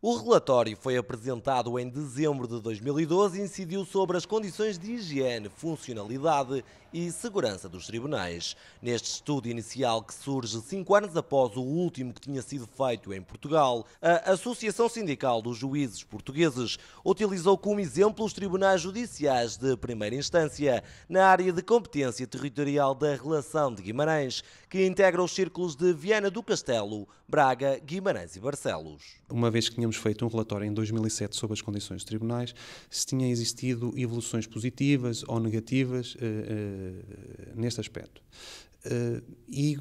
O relatório foi apresentado em dezembro de 2012 e incidiu sobre as condições de higiene, funcionalidade e segurança dos tribunais. Neste estudo inicial, que surge cinco anos após o último que tinha sido feito em Portugal, a Associação Sindical dos Juízes Portugueses utilizou como exemplo os tribunais judiciais de primeira instância, na área de competência territorial da Relação de Guimarães, que integra os círculos de Viana do Castelo, Braga, Guimarães e Barcelos. Uma vez que tínhamos feito um relatório em 2007 sobre as condições dos tribunais, se tinham existido evoluções positivas ou negativas uh, uh, neste aspecto. Uh, e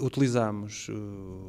utilizámos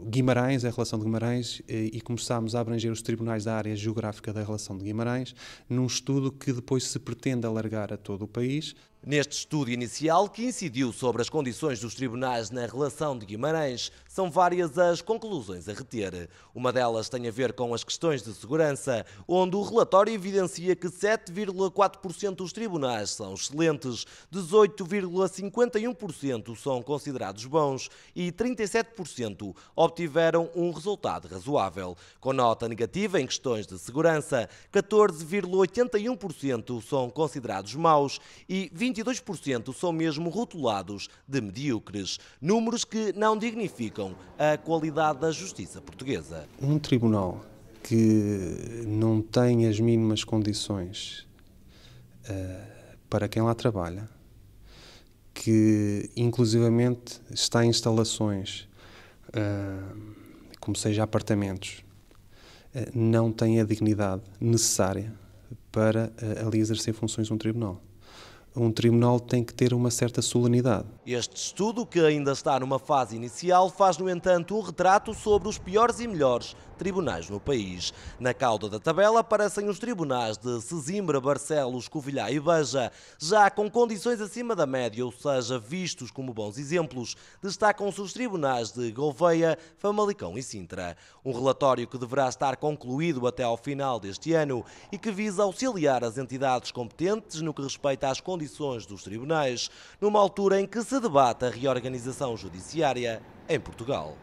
Guimarães, a relação de Guimarães, e começámos a abranger os tribunais da área geográfica da relação de Guimarães, num estudo que depois se pretende alargar a todo o país. Neste estudo inicial, que incidiu sobre as condições dos tribunais na relação de Guimarães, são várias as conclusões a reter. Uma delas tem a ver com as questões de segurança, onde o relatório evidencia que 7,4% dos tribunais são excelentes, 18,51% são considerados bons e 37% obtiveram um resultado razoável. Com nota negativa em questões de segurança, 14,81% são considerados maus e 20 22% são mesmo rotulados de medíocres, números que não dignificam a qualidade da justiça portuguesa. Um tribunal que não tem as mínimas condições uh, para quem lá trabalha, que inclusivamente está em instalações, uh, como seja apartamentos, uh, não tem a dignidade necessária para ali exercer funções de um tribunal um tribunal tem que ter uma certa solenidade. Este estudo, que ainda está numa fase inicial, faz, no entanto, um retrato sobre os piores e melhores tribunais no país. Na cauda da tabela aparecem os tribunais de Sesimbra, Barcelos, Covilhã e Beja, já com condições acima da média, ou seja, vistos como bons exemplos, destacam-se os tribunais de Gouveia, Famalicão e Sintra. Um relatório que deverá estar concluído até ao final deste ano e que visa auxiliar as entidades competentes no que respeita às condições decisões dos tribunais, numa altura em que se debate a reorganização judiciária em Portugal.